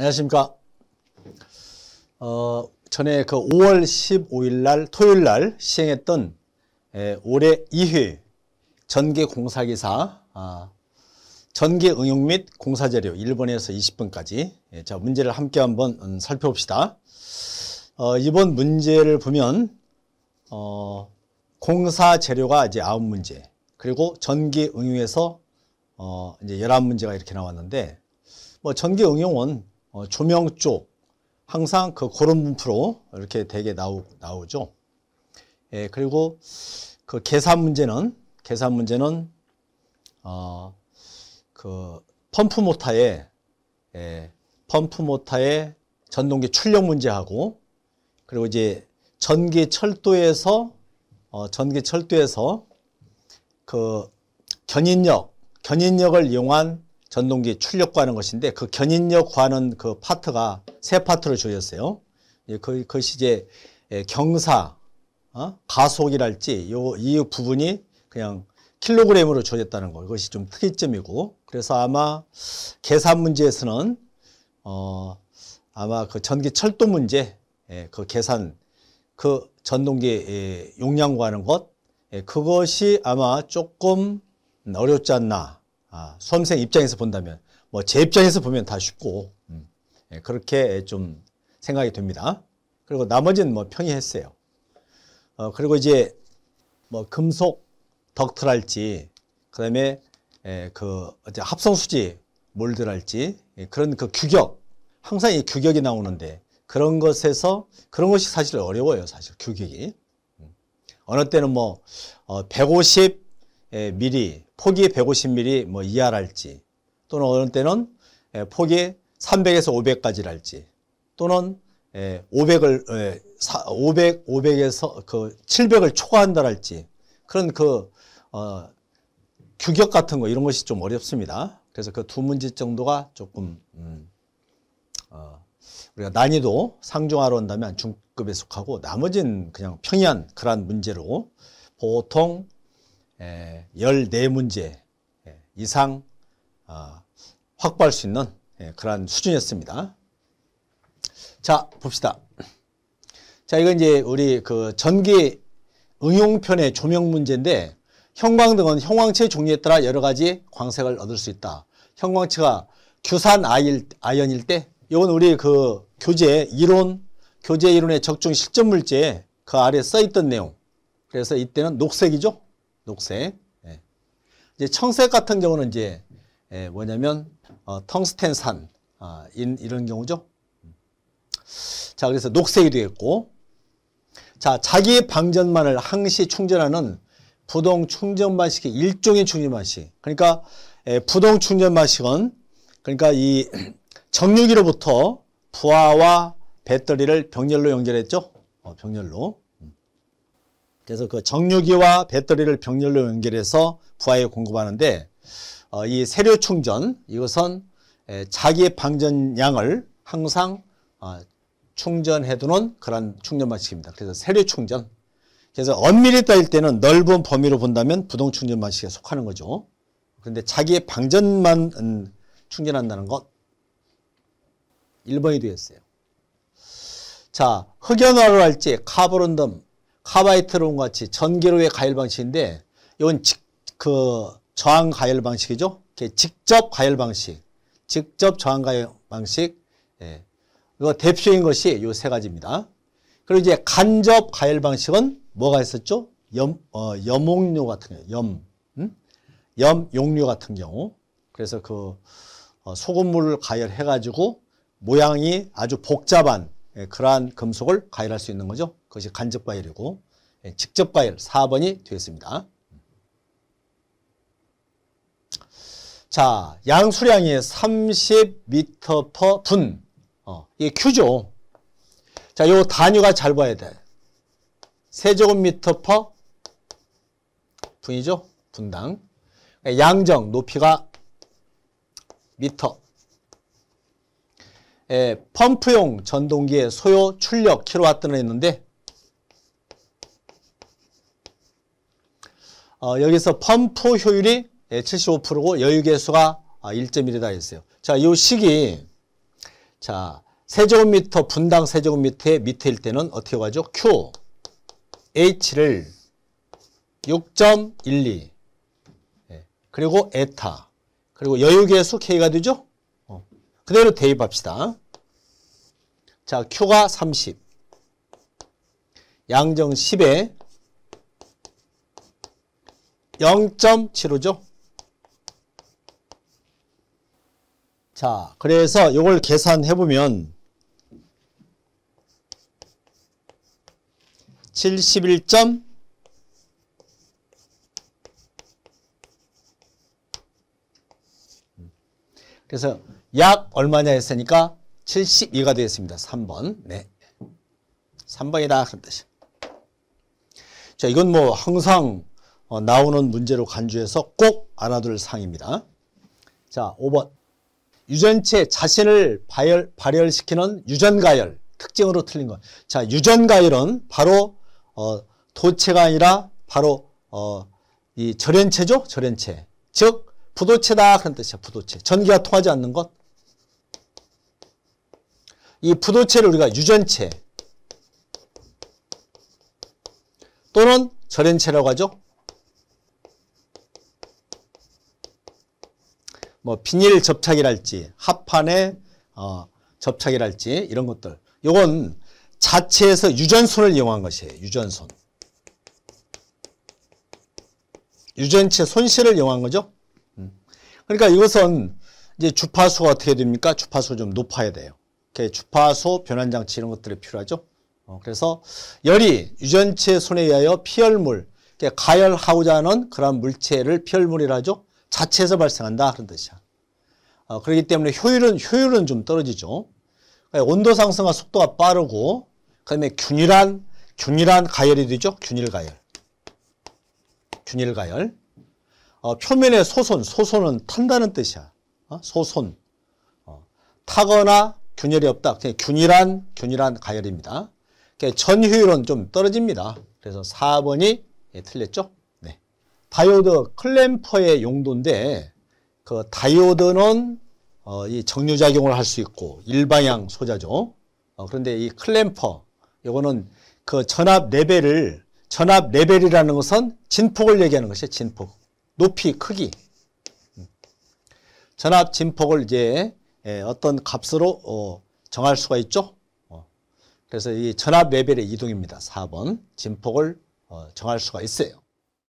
안녕하십니까. 어, 전에 그 5월 15일 날, 토요일 날 시행했던 에, 예, 올해 2회 전개공사기사, 아, 전개응용 및 공사재료 1번에서 20번까지 예, 자 문제를 함께 한번 음, 살펴봅시다. 어, 이번 문제를 보면 어, 공사재료가 이제 9문제 그리고 전기응용에서 어, 이제 11문제가 이렇게 나왔는데 뭐 전기응용은 어, 조명 쪽 항상 그고런 분포로 이렇게 되게 나오, 나오죠. 예, 그리고 그 계산 문제는 계산 문제는 어, 그 펌프 모터의 예, 펌프 모터의 전동기 출력 문제하고 그리고 이제 전기 철도에서 어, 전기 철도에서 그 견인력 견인력을 이용한 전동기 출력과는 것인데 그 견인력 과는 그 파트가 세파트를 줄였어요. 예, 그, 것이 이제 예, 경사, 어? 가속이랄지 요, 이 부분이 그냥 킬로그램으로 조졌다는 거. 이것이 좀 특이점이고. 그래서 아마 계산 문제에서는, 어, 아마 그 전기 철도 문제, 예, 그 계산, 그 전동기 예, 용량과 하는 것, 예, 그것이 아마 조금 어렵지 않나. 아, 수험생 입장에서 본다면 뭐 제 입장에서 보면 다 쉽고 음, 예, 그렇게 좀 생각이 됩니다. 그리고 나머지는 뭐평이 했어요. 어, 그리고 이제 뭐 금속 덕트랄지 그다음에 예, 그 합성 수지 몰드랄지 예, 그런 그 규격 항상 이 규격이 나오는데 그런 것에서 그런 것이 사실 어려워요 사실 규격이 음, 어느 때는 뭐 150ml 어, 폭이 150mm 뭐 이하랄지 또는 어느 때는 예, 폭이 300에서 500까지랄지 또는 500을 500 500에서 그 700을 초과한다랄지 그런 그 어, 규격 같은 거 이런 것이 좀 어렵습니다. 그래서 그 두 문제 정도가 조금 음, 어, 우리가 난이도 상중하로 한다면 중급에 속하고 나머지는 그냥 평이한 그러한 문제로 보통 14문제 예, 예, 이상 아, 확보할 수 있는 예, 그런 수준이었습니다. 자, 봅시다. 자, 이건 이제 우리 그 전기 응용편의 조명 문제인데 형광등은 형광체 종류에 따라 여러 가지 광색을 얻을 수 있다. 형광체가 규산 아연일 때 이건 우리 그 교재 이론 교재 이론의 적중 실전 물제그 아래 써 있던 내용. 그래서 이때는 녹색이죠. 녹색. 예. 이제 청색 같은 경우는 이제 예, 뭐냐면 어, 텅스텐산 아, 인, 이런 경우죠. 음. 자, 그래서 녹색이 되겠고, 자, 자기 방전만을 항시 충전하는 부동 충전 방식의 일종의 충전 방식. 그러니까 예, 부동 충전 만식은 그러니까 이 정류기로부터 부하와 배터리를 병렬로 연결했죠. 어, 병렬로. 그래서 그 정류기와 배터리를 병렬로 연결해서 부하에 공급하는데 어, 이 세료 충전 이것은 에, 자기 방전량을 항상 어, 충전해두는 그런 충전 방식입니다. 그래서 세료 충전. 그래서 엄밀히 따질 때는 넓은 범위로 본다면 부동 충전 방식에 속하는 거죠. 그런데 자기의 방전만 음, 충전한다는 것 1번이 되었어요. 자, 흑연화를 할지 카보론덤 카바이트론 같이 전기로의 가열 방식인데 이건 직, 그 저항 가열 방식이죠. 직접 가열 방식, 직접 저항 가열 방식. 예. 이거 대표인 적 것이 이 세 가지입니다. 그리고 이제 간접 가열 방식은 뭐가 있었죠? 염, 어, 염옥류 같은 경우, 염, 음? 염용류 같은 경우. 그래서 그 어, 소금물을 가열해가지고 모양이 아주 복잡한 예, 그러한 금속을 가열할 수 있는 거죠. 그것이 간접 과열이고 예, 직접 과열 4번이 되었습니다. 자, 양수량이 30m p 분. 어, 이게 Q죠. 자, 요 단위가 잘 봐야 돼. 세제곱미터 퍼 분이죠. 분당. 예, 양정 높이가 미터. 예, 펌프용 전동기의 소요 출력 킬로와트는 했는데 어, 여기서 펌프 효율이 75%고 예, 여유개수가 1.1이다 아, 했어요. 자, 이 식이 자 세제곱미터 분당 세제곱미터의 밑에일 때는 어떻게 가죠? Q H를 6.12 예, 그리고 에타 그리고 여유개수 K가 되죠? 그대로 대입합시다. 자, Q가 30. 양정 10에 0.75죠. 자, 그래서 이걸 계산해 보면 71. 可是。약 얼마냐 했으니까 72가 되겠습니다. 3번. 네. 3번이다. 그런 뜻이. 자, 이건 뭐 항상 어, 나오는 문제로 간주해서 꼭 알아둘 상입니다. 자, 5번. 유전체 자신을 발열, 발열시키는 유전가열. 특징으로 틀린 것. 자, 유전가열은 바로 어, 도체가 아니라 바로 어, 이 절연체죠? 절연체. 즉, 부도체다. 그런 뜻이야. 부도체. 전기가 통하지 않는 것. 이 부도체를 우리가 유전체 또는 절연체라고 하죠. 뭐 비닐 접착이랄지 합판의 어, 접착이랄지 이런 것들 요건 자체에서 유전선을 이용한 것이에요. 유전선. 유전체 손실을 이용한 거죠. 음. 그러니까 이것은 이제 주파수가 어떻게 됩니까? 주파수 좀 높아야 돼요. 이렇게 주파수 변환 장치 이런 것들이 필요하죠. 어, 그래서 열이 유전체 손에 의하여 피열물, 그러니 가열하고자 하는 그러한 물체를 피열물이라 하죠. 자체에서 발생한다 그런 뜻이야. 어, 그렇기 때문에 효율은 효율은 좀 떨어지죠. 그러니까 온도 상승과 속도가 빠르고 그다음에 균일한 균일한 가열이 되죠. 균일 가열. 균일 가열. 어, 표면의 소손, 소손은 탄다는 뜻이야. 어? 소손. 어, 타거나 균열이 없다. 균일한 균일한 가열입니다. 전효율은 좀 떨어집니다. 그래서 4번이 예, 틀렸죠. 네. 다이오드 클램퍼의 용도인데 그 다이오드는 어, 이 정류작용을 할 수 있고 일방향 소자죠. 어, 그런데 이 클램퍼 이거는 그 전압 레벨을 전압 레벨이라는 것은 진폭을 얘기하는 것이에요. 진폭 높이 크기 음. 전압 진폭을 이제 예, 어떤 값으로 어, 정할 수가 있죠. 어. 그래서 이 전압 레벨의 이동입니다. 4번 진폭을 어, 정할 수가 있어요.